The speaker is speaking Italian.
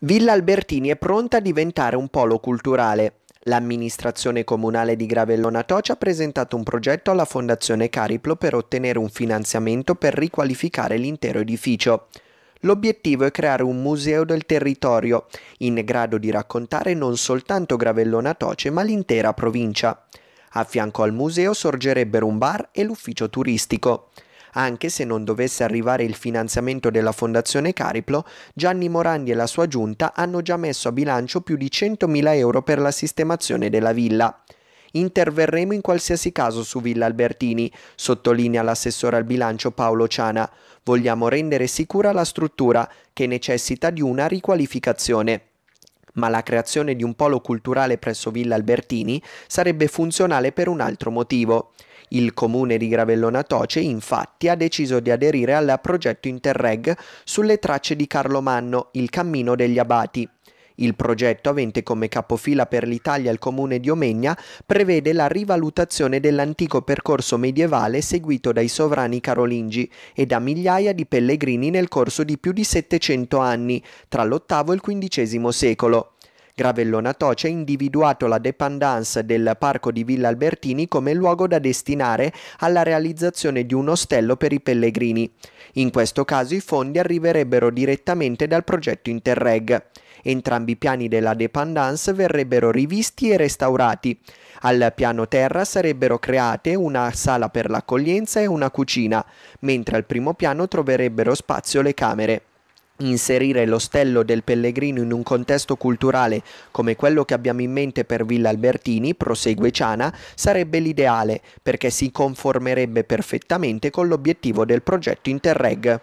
Villa Albertini è pronta a diventare un polo culturale. L'amministrazione comunale di Gravellona Toci ha presentato un progetto alla Fondazione Cariplo per ottenere un finanziamento per riqualificare l'intero edificio. L'obiettivo è creare un museo del territorio, in grado di raccontare non soltanto Gravellona Toce ma l'intera provincia. A fianco al museo sorgerebbero un bar e l'ufficio turistico. Anche se non dovesse arrivare il finanziamento della Fondazione Cariplo, Gianni Morandi e la sua giunta hanno già messo a bilancio più di 100.000 euro per la sistemazione della villa. Interverremo in qualsiasi caso su Villa Albertini, sottolinea l'assessore al bilancio Paolo Ciana. Vogliamo rendere sicura la struttura, che necessita di una riqualificazione. Ma la creazione di un polo culturale presso Villa Albertini sarebbe funzionale per un altro motivo. Il comune di Gravellona Toce infatti ha deciso di aderire al progetto Interreg sulle tracce di Carlo Manno, il cammino degli abati. Il progetto, avente come capofila per l'Italia il comune di Omegna, prevede la rivalutazione dell'antico percorso medievale seguito dai sovrani carolingi e da migliaia di pellegrini nel corso di più di 700 anni, tra l'VIII e il XV secolo. Gravellona Toce ha individuato la dépendance del parco di Villa Albertini come luogo da destinare alla realizzazione di un ostello per i pellegrini. In questo caso i fondi arriverebbero direttamente dal progetto Interreg. Entrambi i piani della dépendance verrebbero rivisti e restaurati. Al piano terra sarebbero create una sala per l'accoglienza e una cucina, mentre al primo piano troverebbero spazio le camere. Inserire l'ostello del pellegrino in un contesto culturale come quello che abbiamo in mente per Villa Albertini, prosegue Ciana, sarebbe l'ideale perché si conformerebbe perfettamente con l'obiettivo del progetto Interreg.